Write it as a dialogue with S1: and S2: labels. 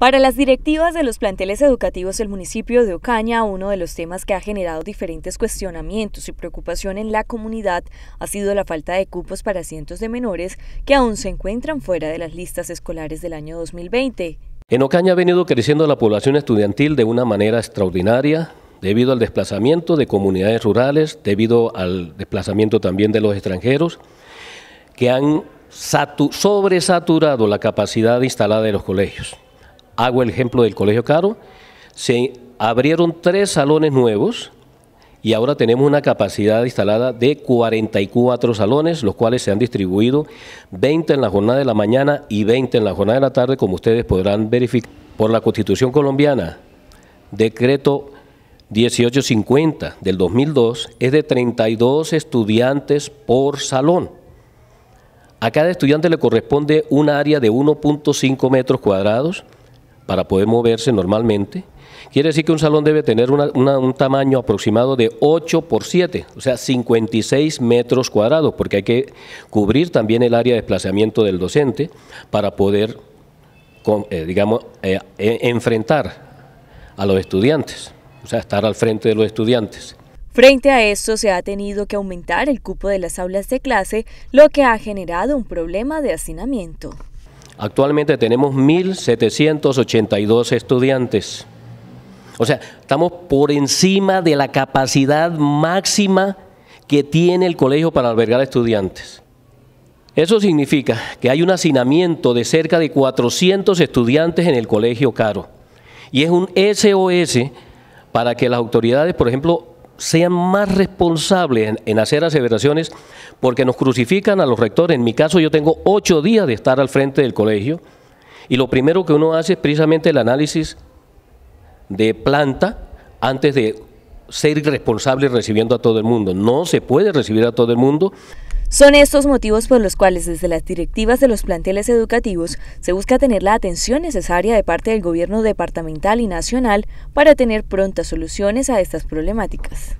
S1: Para las directivas de los planteles educativos del municipio de Ocaña, uno de los temas que ha generado diferentes cuestionamientos y preocupación en la comunidad ha sido la falta de cupos para cientos de menores que aún se encuentran fuera de las listas escolares del año 2020.
S2: En Ocaña ha venido creciendo la población estudiantil de una manera extraordinaria debido al desplazamiento de comunidades rurales, debido al desplazamiento también de los extranjeros, que han sobresaturado la capacidad instalada de los colegios hago el ejemplo del Colegio Caro, se abrieron tres salones nuevos y ahora tenemos una capacidad instalada de 44 salones, los cuales se han distribuido 20 en la jornada de la mañana y 20 en la jornada de la tarde, como ustedes podrán verificar por la Constitución colombiana. Decreto 1850 del 2002 es de 32 estudiantes por salón. A cada estudiante le corresponde un área de 1.5 metros cuadrados para poder moverse normalmente. Quiere decir que un salón debe tener un tamaño aproximado de 8 por 7, o sea, 56 metros cuadrados, porque hay que cubrir también el área de desplazamiento del docente para poder, eh, digamos, eh, e, enfrentar a los estudiantes, o sea, estar al frente de los estudiantes.
S1: Frente a esto se ha tenido que aumentar el cupo de las aulas de clase, lo que ha generado un problema de hacinamiento.
S2: Actualmente tenemos 1.782 estudiantes. O sea, estamos por encima de la capacidad máxima que tiene el colegio para albergar estudiantes. Eso significa que hay un hacinamiento de cerca de 400 estudiantes en el colegio Caro. Y es un SOS para que las autoridades, por ejemplo, sean más responsables en, hacer aseveraciones porque nos crucifican a los rectores. En mi caso yo tengo ocho días de estar al frente del colegio y lo primero que uno hace es precisamente el análisis de planta antes de ser responsable recibiendo a todo el mundo. No se puede recibir a todo el mundo. Son estos
S1: motivos por los cuales desde las directivas de los planteles educativos se busca tener la atención necesaria de parte del gobierno departamental y nacional para tener prontas soluciones a estas problemáticas.